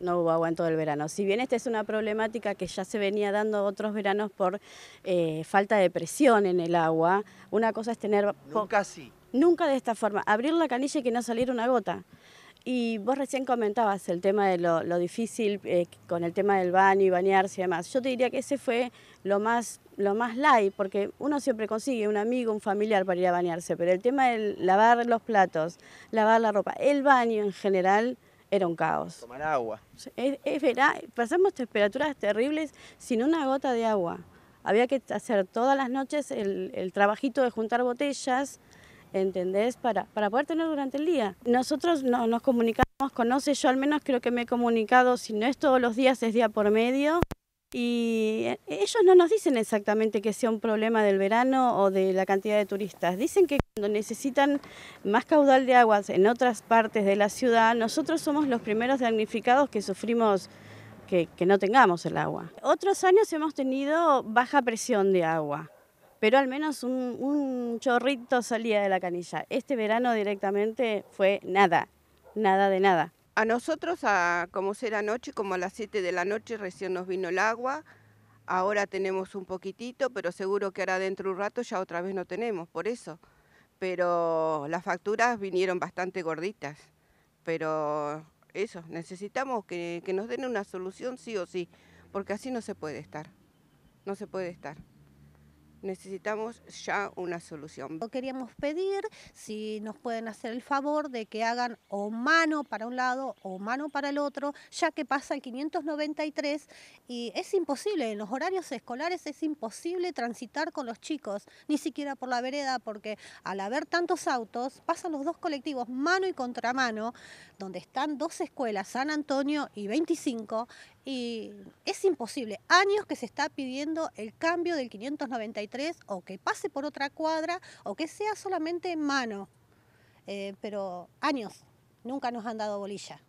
no hubo agua en todo el verano. Si bien esta es una problemática que ya se venía dando otros veranos por eh, falta de presión en el agua, una cosa es tener... Nunca así. Nunca de esta forma. Abrir la canilla y que no saliera una gota. Y vos recién comentabas el tema de lo, difícil eh, con el tema del baño y bañarse y demás. Yo te diría que ese fue lo más, lo más light, porque uno siempre consigue un amigo, un familiar para ir a bañarse, pero el tema de lavar los platos, lavar la ropa, el baño en general era un caos. Tomar agua. Es, es pasamos temperaturas terribles sin una gota de agua. Había que hacer todas las noches el, trabajito de juntar botellas, ¿entendés? Para, para poder tener durante el día. Nosotros no, nos comunicamos con yo al menos creo que me he comunicado, si no es todos los días, es día por medio. Y eh, ellos no nos dicen exactamente que sea un problema del verano o de la cantidad de turistas. Dicen que cuando necesitan más caudal de aguas en otras partes de la ciudad, nosotros somos los primeros damnificados que sufrimos que, no tengamos el agua. Otros años hemos tenido baja presión de agua, pero al menos un chorrito salía de la canilla. Este verano directamente fue nada, nada de nada. A nosotros, a, como será noche, como a las 7 de la noche recién nos vino el agua, ahora tenemos un poquitito, pero seguro que ahora dentro de un rato ya otra vez no tenemos, por eso. Pero las facturas vinieron bastante gorditas, pero eso, necesitamos que nos den una solución sí o sí, porque así no se puede estar, no se puede estar. Necesitamos ya una solución. Queríamos pedir si nos pueden hacer el favor de que hagan o mano para un lado o mano para el otro, ya que pasa el 593 y es imposible, en los horarios escolares es imposible transitar con los chicos, ni siquiera por la vereda, porque al haber tantos autos pasan los dos colectivos mano y contramano, donde están dos escuelas, San Antonio y 25, y es imposible. Años que se está pidiendo el cambio del 593 o que pase por otra cuadra o que sea solamente en mano. Eh, pero años, nunca nos han dado bolilla.